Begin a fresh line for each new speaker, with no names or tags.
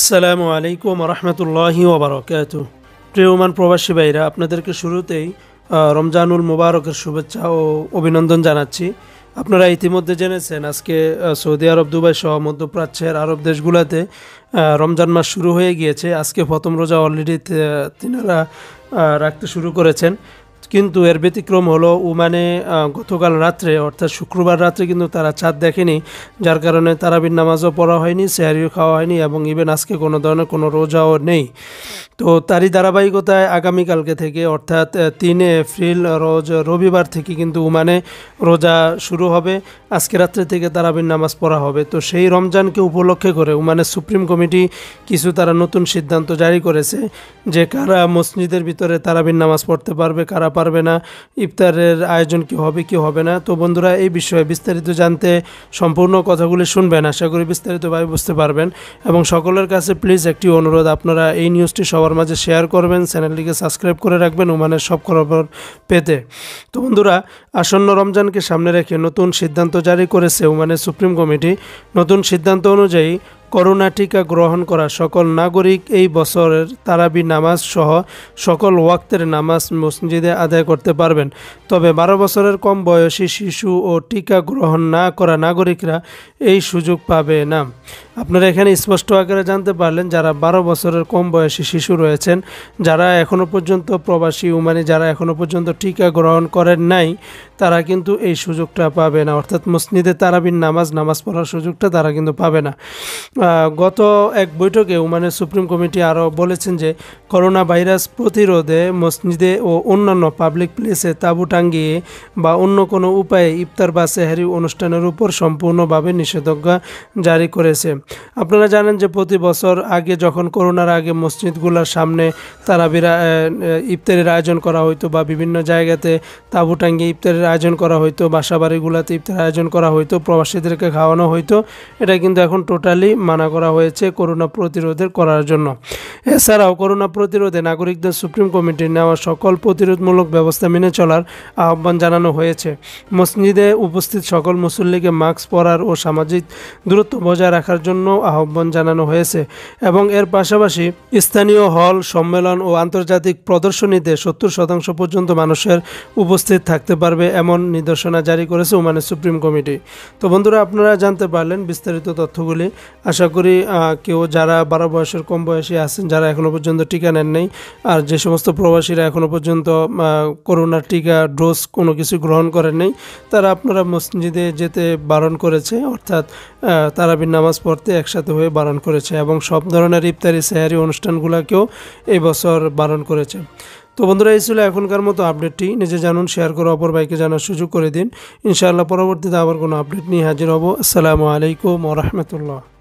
আসসালামু আলাইকুম রহমতুল্লাহি ওবরাকাত প্রিয়মান প্রবাসী ভাইরা আপনাদেরকে শুরুতেই রমজানুল মুবারকের শুভেচ্ছা ও অভিনন্দন জানাচ্ছি আপনারা ইতিমধ্যে জেনেছেন আজকে সৌদি আরব দুবাই সহ মধ্যপ্রাচ্যের আরব দেশগুলোতে রমজান মাস শুরু হয়ে গিয়েছে আজকে প্রথম রোজা অলরেডি তিনারা রাখতে শুরু করেছেন কিন্তু এর ব্যতিক্রম হলো মানে গতকাল রাত্রে অর্থাৎ শুক্রবার রাত্রে কিন্তু তারা চাঁদ দেখেনি যার কারণে তারাবির নামাজও পড়া হয়নি স্যারিও খাওয়া হয়নি এবং ইভেন আজকে কোনো ধরনের কোনো রোজাও নেই তো তারই ধারাবাহিকতায় আগামীকালকে থেকে অর্থাৎ তিন এপ্রিল রোজ রবিবার থেকে কিন্তু উমানে রোজা শুরু হবে আজকে রাত্রে থেকে তারাবির নামাজ পড়া হবে তো সেই রমজানকে উপলক্ষে করে উমানের সুপ্রিম কমিটি কিছু তারা নতুন সিদ্ধান্ত জারি করেছে যে কারা মসজিদের ভিতরে তারাবির নামাজ পড়তে পারবে কারা পারবে না ইফতারের আয়োজন কি হবে কি হবে না তো বন্ধুরা এই বিষয়ে বিস্তারিত জানতে সম্পূর্ণ কথাগুলি শুনবেন আশা করি বিস্তারিতভাবে বুঝতে পারবেন এবং সকলের কাছে প্লিজ একটি অনুরোধ আপনারা এই নিউজটি সবার মাঝে শেয়ার করবেন চ্যানেলটিকে সাবস্ক্রাইব করে রাখবেন ওমানের সব খবর পেতে তো বন্ধুরা আসন্ন রমজানকে সামনে রেখে নতুন সিদ্ধান্ত জারি করেছে ওমানের সুপ্রিম কমিটি নতুন সিদ্ধান্ত অনুযায়ী করোনা টিকা গ্রহণ করা সকল নাগরিক এই বছরের তারাবি নামাজ সহ সকল ওয়াক্তের নামাজ মসজিদে আদায় করতে পারবেন তবে বারো বছরের কম বয়সী শিশু ও টিকা গ্রহণ না করা নাগরিকরা এই সুযোগ পাবে না আপনারা এখানে স্পষ্ট আকারে জানতে পারলেন যারা বারো বছরের কম বয়সী শিশু রয়েছেন যারা এখনও পর্যন্ত প্রবাসী উমানি যারা এখনও পর্যন্ত টিকা গ্রহণ করেন নাই তারা কিন্তু এই সুযোগটা পাবে না অর্থাৎ মসজিদে তারাবিন নামাজ নামাজ পড়ার সুযোগটা তারা কিন্তু পাবে না গত এক বৈঠকে ওমানে সুপ্রিম কমিটি আরও বলেছেন যে করোনা ভাইরাস প্রতিরোধে মসজিদে ও অন্যান্য পাবলিক প্লেসে তাঁবু টাঙ্গিয়ে বা অন্য কোনো উপায়ে ইফতার বা সেহারি অনুষ্ঠানের উপর সম্পূর্ণভাবে নিষেধাজ্ঞা জারি করেছে আপনারা জানেন যে প্রতি বছর আগে যখন করোনার আগে মসজিদগুলোর সামনে তারাবিরা ইফতারের আয়োজন করা হতো বা বিভিন্ন জায়গাতে তাঁবু টাঙ্গিয়ে ইফতারের আয়োজন করা হতো বাসাবাড়িগুলোতে ইফতারের আয়োজন করা হতো প্রবাসীদেরকে খাওয়ানো হতো এটা কিন্তু এখন টোটালি মানা করা হয়েছে করোনা প্রতিরোধের করার জন্য এছাড়াও করোনা প্রতিরোধে নাগরিকদের সুপ্রিম কমিটির নেওয়া সকল প্রতিরোধমূলক ব্যবস্থা মেনে চলার আহ্বান জানানো হয়েছে মসজিদে উপস্থিত সকল মুসল্লিকে মাস্ক পরার ও সামাজিক দূরত্ব বজায় রাখার জন্য আহ্বান জানানো হয়েছে এবং এর পাশাপাশি স্থানীয় হল সম্মেলন ও আন্তর্জাতিক প্রদর্শনীতে সত্তর শতাংশ পর্যন্ত মানুষের উপস্থিত থাকতে পারবে এমন নির্দেশনা জারি করেছে ওমানের সুপ্রিম কমিটি তো বন্ধুরা আপনারা জানতে পারলেন বিস্তারিত তথ্যগুলি আশা আশা করি কেউ যারা বারো বয়সের কম বয়সী আছেন যারা এখনও পর্যন্ত টিকা নেন নাই আর যে সমস্ত প্রবাসীরা এখনও পর্যন্ত করোনা টিকা ডোজ কোনো কিছু গ্রহণ করেন নাই তারা আপনারা মসজিদে যেতে বারণ করেছে অর্থাৎ তারাবির নামাজ পড়তে একসাথে হয়ে বারণ করেছে এবং সব ধরনের ইফতারি সেহারি অনুষ্ঠানগুলোকেও এবছর বারণ করেছে তো বন্ধুরা এই ছিল এখনকার মতো আপডেটটি নিজে জানুন শেয়ার করে অপর ভাইকে জানার সুযোগ করে দিন ইনশাআল্লাহ পরবর্তীতে আবার কোনো আপডেট নিয়ে হাজির হব আসসালামু আলাইকুম রহমতুল্লাহ